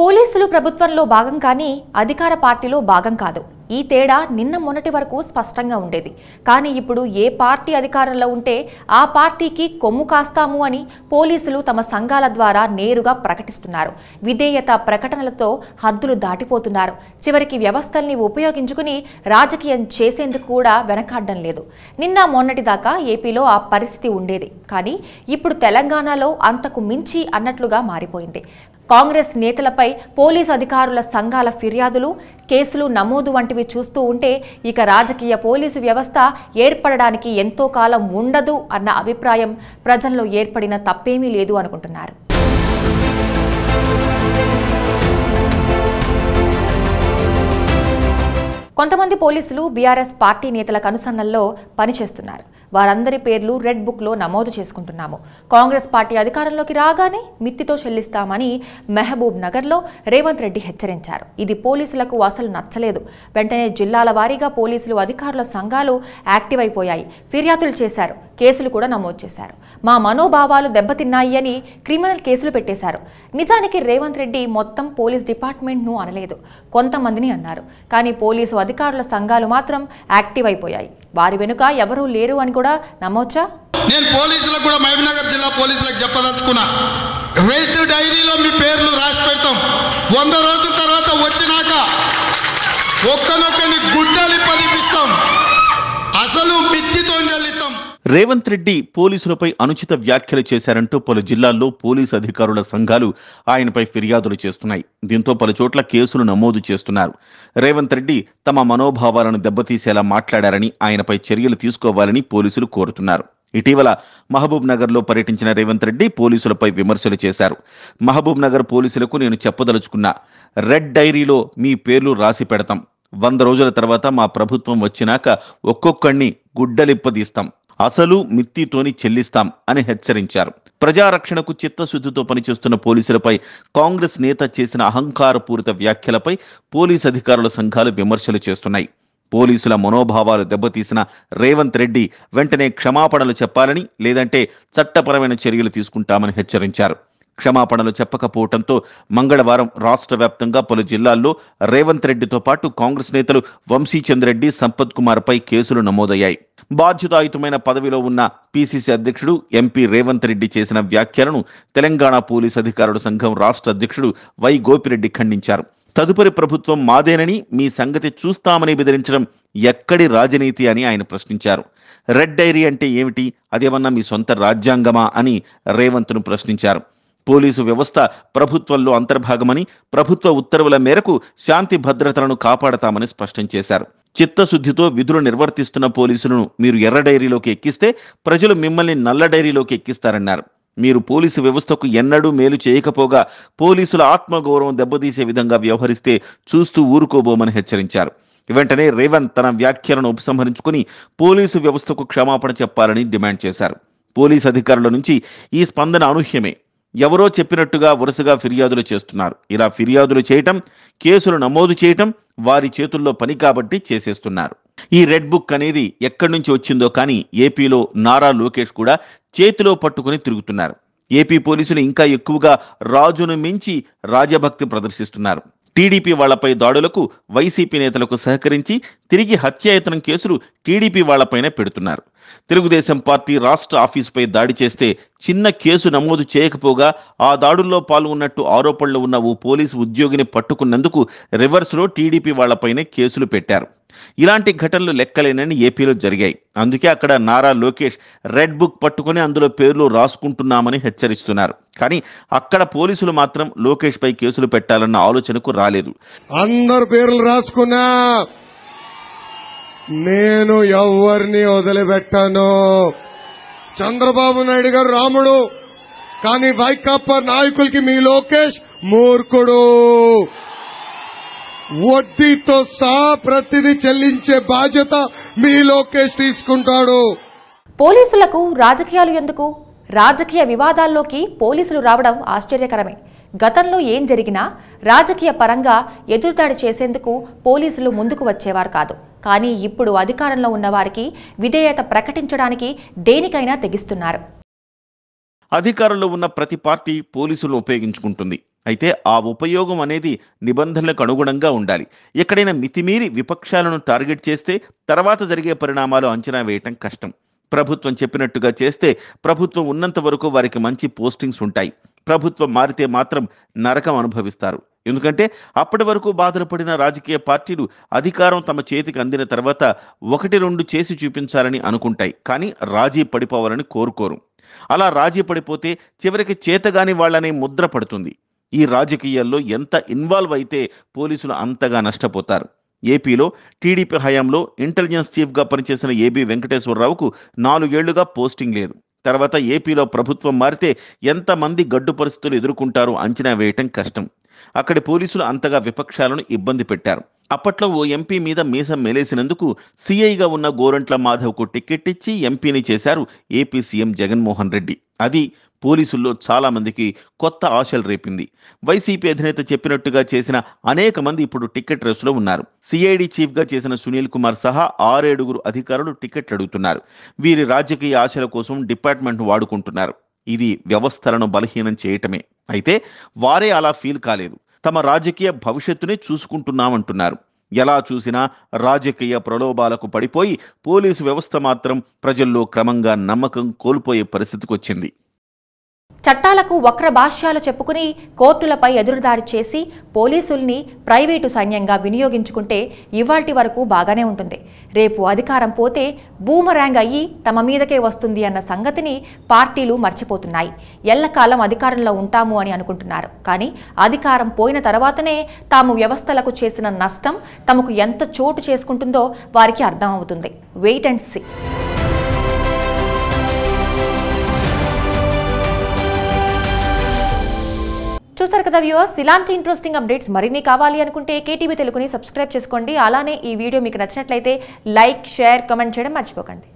పోలీసులు ప్రభుత్వంలో భాగం కానీ అధికార పార్టీలో భాగం కాదు ఈ తేడా నిన్న మొన్నటి వరకు స్పష్టంగా ఉండేది కానీ ఇప్పుడు ఏ పార్టీ అధికారంలో ఉంటే ఆ పార్టీకి కొమ్ము కాస్తాము అని పోలీసులు తమ సంఘాల ద్వారా నేరుగా ప్రకటిస్తున్నారు విధేయత ప్రకటనలతో హద్దులు దాటిపోతున్నారు చివరికి వ్యవస్థల్ని ఉపయోగించుకుని రాజకీయం చేసేందుకు కూడా వెనకాడడం లేదు నిన్న మొన్నటి దాకా ఏపీలో ఆ పరిస్థితి ఉండేది కానీ ఇప్పుడు తెలంగాణలో అంతకు మించి అన్నట్లుగా మారిపోయింది కాంగ్రెస్ నేతలపై పోలీసు అధికారుల సంఘాల ఫిర్యాదులు కేసులు నమోదు వంటివి చూస్తూ ఉంటే ఇక రాజకీయ పోలీసు వ్యవస్థ ఏర్పడడానికి ఎంతో కాలం ఉండదు అన్న అభిప్రాయం ప్రజల్లో ఏర్పడిన తప్పేమీ లేదు అనుకుంటున్నారు కొంతమంది పోలీసులు బీఆర్ఎస్ పార్టీ నేతల కనుసన్నల్లో పనిచేస్తున్నారు వారందరి పేర్లు రెడ్ బుక్లో నమోదు చేసుకుంటున్నాము కాంగ్రెస్ పార్టీ అధికారంలోకి రాగానే మిత్తితో చెల్లిస్తామని మెహబూబ్ నగర్లో రేవంత్ రెడ్డి హెచ్చరించారు ఇది పోలీసులకు అసలు నచ్చలేదు వెంటనే జిల్లాల వారీగా పోలీసులు అధికారుల సంఘాలు యాక్టివ్ అయిపోయాయి ఫిర్యాదులు చేశారు కేసులు కూడా నమోదు చేశారు మా మనోభావాలు దెబ్బతిన్నాయి అని క్రిమినల్ కేసులు పెట్టేశారు నిజానికి రేవంత్ రెడ్డి మొత్తం పోలీస్ డిపార్ట్మెంట్ను అనలేదు కొంతమందిని అన్నారు కానీ పోలీసు అధికారుల సంఘాలు మాత్రం యాక్టివ్ అయిపోయాయి వారి వెనుక ఎవరూ లేరు అని కూడా నమ్మొచ్చా నేను పోలీసులకు కూడా మహబూబ్నగర్ జిల్లా పోలీసులకు చెప్పదలుచుకున్నా రైట్ డైరీలో మీ పేర్లు రాసి పెడతాం వంద రోజుల తర్వాత వచ్చినాక ఒక్కనొక్కని గుడ్డలు పదిపిస్తాం అసలు మిత్తితో చెల్లిస్తాం రేవంత్ రెడ్డి పోలీసులపై అనుచిత వ్యాఖ్యలు చేశారంటూ పలు జిల్లాల్లో పోలీసు అధికారుల సంఘాలు ఆయనపై ఫిర్యాదులు చేస్తున్నాయి దీంతో పలు చోట్ల కేసులు నమోదు చేస్తున్నారు రేవంత్ రెడ్డి తమ మనోభావాలను దెబ్బతీసేలా మాట్లాడారని ఆయనపై చర్యలు తీసుకోవాలని పోలీసులు కోరుతున్నారు ఇటీవల మహబూబ్ నగర్లో పర్యటించిన రేవంత్ రెడ్డి పోలీసులపై విమర్శలు చేశారు మహబూబ్ నగర్ పోలీసులకు నేను చెప్పదలుచుకున్నా రెడ్ డైరీలో మీ పేర్లు రాసి పెడతాం వంద రోజుల తర్వాత మా ప్రభుత్వం వచ్చినాక ఒక్కొక్కడిని గుడ్డలిప్పదీస్తాం అసలు మిత్తితోని చెల్లిస్తాం అని హెచ్చరించారు ప్రజారక్షణకు చిత్తశుద్ధితో పనిచేస్తున్న పోలీసులపై కాంగ్రెస్ నేత చేసిన అహంకారపూరిత వ్యాఖ్యలపై పోలీసు అధికారుల సంఘాలు విమర్శలు చేస్తున్నాయి పోలీసుల మనోభావాలు దెబ్బతీసిన రేవంత్ రెడ్డి వెంటనే క్షమాపణలు చెప్పాలని లేదంటే చట్టపరమైన చర్యలు తీసుకుంటామని హెచ్చరించారు క్షమాపణలు చెప్పకపోవడంతో మంగళవారం రాష్ట్ర వ్యాప్తంగా పలు జిల్లాల్లో రేవంత్ రెడ్డితో పాటు కాంగ్రెస్ నేతలు వంశీచంద్రెడ్డి సంపత్ కుమార్పై కేసులు నమోదయ్యాయి బాధ్యతాయుతమైన పదవిలో ఉన్న పిసిసి అధ్యక్షుడు ఎంపీ రేవంత్ రెడ్డి చేసిన వ్యాఖ్యలను తెలంగాణ పోలీస్ అధికారుల సంఘం రాష్ట్ర అధ్యక్షుడు వై గోపిరెడ్డి ఖండించారు తదుపరి ప్రభుత్వం మాదేనని మీ సంగతి చూస్తామని బెదిరించడం ఎక్కడి రాజనీతి అని ఆయన ప్రశ్నించారు రెడ్ డైరీ అంటే ఏమిటి అదేమన్నా మీ సొంత రాజ్యాంగమా అని రేవంత్ను ప్రశ్నించారు పోలీసు వ్యవస్థ ప్రభుత్వంలో అంతర్భాగమని ప్రభుత్వ ఉత్తర్వుల మేరకు శాంతి భద్రతలను కాపాడతామని స్పష్టం చేశారు చిత్తశుద్ధితో విధులు నిర్వర్తిస్తున్న పోలీసులను మీరు ఎర్ర డైరీలోకి ఎక్కిస్తే ప్రజలు మిమ్మల్ని నల్ల డైరీలోకి ఎక్కిస్తారన్నారు మీరు పోలీసు వ్యవస్థకు ఎన్నడూ మేలు చేయకపోగా పోలీసుల ఆత్మగౌరవం దెబ్బతీసే విధంగా వ్యవహరిస్తే చూస్తూ ఊరుకోబోమని హెచ్చరించారు వెంటనే రేవంత్ తన వ్యాఖ్యలను ఉపసంహరించుకుని పోలీసు వ్యవస్థకు క్షమాపణ చెప్పాలని డిమాండ్ చేశారు పోలీస్ అధికారుల నుంచి ఈ స్పందన అనూహ్యమే ఎవరో చెప్పినట్టుగా వరుసగా ఫిర్యాదులు చేస్తున్నారు ఇలా ఫిర్యాదులు చేయటం కేసులు నమోదు చేయటం వారి చేతుల్లో పని కాబట్టి చేసేస్తున్నారు ఈ రెడ్ బుక్ అనేది ఎక్కడి నుంచి వచ్చిందో కానీ ఏపీలో నారా లోకేష్ కూడా చేతిలో పట్టుకుని తిరుగుతున్నారు ఏపీ పోలీసులు ఇంకా ఎక్కువగా రాజును మించి రాజభక్తి ప్రదర్శిస్తున్నారు టీడీపీ వాళ్లపై దాడులకు వైసీపీ నేతలకు సహకరించి తిరిగి హత్యాయతనం కేసులు టీడీపీ వాళ్లపైనే పెడుతున్నారు తెలుగుదేశం పార్టీ రాష్ట్ర ఆఫీసుపై దాడి చేస్తే చిన్న కేసు నమోదు చేయకపోగా ఆ దాడుల్లో పాల్గొన్నట్టు ఆరోపణలు ఉన్న ఓ పోలీసు ఉద్యోగిని పట్టుకున్నందుకు రివర్స్లో టీడీపీ వాళ్లపైనే కేసులు పెట్టారు ఇలాంటి ఘటనలు లెక్కలేనని ఏపీలో జరిగాయి అందుకే అక్కడ నారా లోకేష్ రెడ్ బుక్ పట్టుకొని అందులో పేర్లు రాసుకుంటున్నామని హెచ్చరిస్తున్నారు కానీ అక్కడ పోలీసులు మాత్రం లోకేష్ పై కేసులు పెట్టాలన్న ఆలోచనకు రాలేదు అందరు పేర్లు రాసుకున్నా నేను ఎవరిని వదిలిపెట్టాను చంద్రబాబు నాయుడు గారు రాముడు కానీ వైకాపా నాయకులకి మీ లోకేష్ మూర్ఖుడు వడ్డీతో సహా ప్రతిదీ చెల్లించే బాధ్యత మీ లోకేష్ తీసుకుంటాడు పోలీసులకు రాజకీయాలు ఎందుకు రాజకీయ వివాదాల్లోకి పోలీసులు రావడం ఆశ్చర్యకరమే గతంలో ఏం జరిగినా రాజకీయ పరంగా ఎదురుదాడి చేసేందుకు పోలీసులు ముందుకు వచ్చేవారు కాదు కానీ ఇప్పుడు అధికారంలో ఉన్నవారికి విధేయత ప్రకటించడానికి దేనికైనా తెగిస్తున్నారు అధికారంలో ఉన్న ప్రతి పార్టీ పోలీసులను ఉపయోగించుకుంటుంది అయితే ఆ ఉపయోగం అనేది నిబంధనలకు అనుగుణంగా ఉండాలి ఎక్కడైనా మితిమీరి విపక్షాలను టార్గెట్ చేస్తే తర్వాత జరిగే పరిణామాలు అంచనా వేయటం కష్టం ప్రభుత్వం చెప్పినట్టుగా చేస్తే ప్రభుత్వం ఉన్నంత వరకు వారికి మంచి పోస్టింగ్స్ ఉంటాయి ప్రభుత్వం మారితే మాత్రం నరకం అనుభవిస్తారు ఎందుకంటే అప్పటి వరకు బాధలు పడిన రాజకీయ పార్టీలు అధికారం తమ చేతికి అందిన తర్వాత ఒకటి రెండు చేసి చూపించాలని అనుకుంటాయి కానీ రాజీ పడిపోవాలని కోరుకోరు అలా రాజీ పడిపోతే చివరికి చేతగాని వాళ్ళనే ముద్ర పడుతుంది ఈ రాజకీయాల్లో ఎంత ఇన్వాల్వ్ అయితే పోలీసులు అంతగా నష్టపోతారు ఏపీలో టీడీపీ హయాంలో ఇంటెలిజెన్స్ చీఫ్గా పనిచేసిన ఏబి వెంకటేశ్వరరావుకు నాలుగేళ్లుగా పోస్టింగ్ లేదు తర్వాత ఏపీలో ప్రభుత్వం మారితే ఎంతమంది గడ్డు పరిస్థితులు ఎదుర్కొంటారో అంచనా వేయటం కష్టం అక్కడి పోలీసులు అంతగా విపక్షాలను ఇబ్బంది పెట్టారు అప్పట్లో ఓ ఎంపీ మీద మీసం మెలేసినందుకు సీఐగా ఉన్న గోరంట్ల మాధవ్కు టికెట్ ఇచ్చి ఎంపీని చేశారు ఏపీ సీఎం జగన్మోహన్ రెడ్డి అది పోలీసుల్లో చాలామందికి కొత్త ఆశలు రేపింది వైసీపీ అధినేత చెప్పినట్టుగా చేసిన అనేక మంది ఇప్పుడు టికెట్ రేసులో ఉన్నారు సిఐడి చీఫ్గా చేసిన సునీల్ కుమార్ సహా ఆరేడుగురు అధికారులు టికెట్లు అడుగుతున్నారు వీరి రాజకీయ ఆశల కోసం డిపార్ట్మెంట్ను వాడుకుంటున్నారు ఇది వ్యవస్థలను బలహీనం చేయటమే అయితే వారే అలా ఫీల్ కాలేదు తమ రాజకీయ భవిష్యత్తునే చూసుకుంటున్నామంటున్నారు ఎలా చూసినా రాజకీయ ప్రలోభాలకు పడిపోయి పోలీసు వ్యవస్థ మాత్రం ప్రజల్లో క్రమంగా నమ్మకం కోల్పోయే పరిస్థితికి వచ్చింది చట్టాలకు వక్ర భాష్యాలు చెప్పుకుని కోర్టులపై ఎదురుదాడి చేసి పోలీసుల్ని ప్రైవేటు సైన్యంగా వినియోగించుకుంటే ఇవాల్టి వరకు బాగానే ఉంటుంది రేపు అధికారం పోతే బూమరాంగ్ అయ్యి తమ మీదకే వస్తుంది అన్న సంగతిని పార్టీలు మర్చిపోతున్నాయి ఎల్లకాలం అధికారంలో ఉంటాము అని అనుకుంటున్నారు కానీ అధికారం పోయిన తర్వాతనే తాము వ్యవస్థలకు చేసిన నష్టం తమకు ఎంత చోటు చేసుకుంటుందో వారికి అర్థమవుతుంది వెయిట్ అండ్ సి చూసారు కదా వ్యూవర్స్ ఇలాంటి ఇంట్రెస్టింగ్ అప్డేట్స్ మరిన్ని కావాలి అనుకుంటే కేటీవీ తెలుగుని సబ్స్క్రైబ్ చేసుకోండి అలానే ఈ వీడియో మీకు నచ్చినట్లయితే లైక్ షేర్ కమెంట్ చేయడం మర్చిపోకండి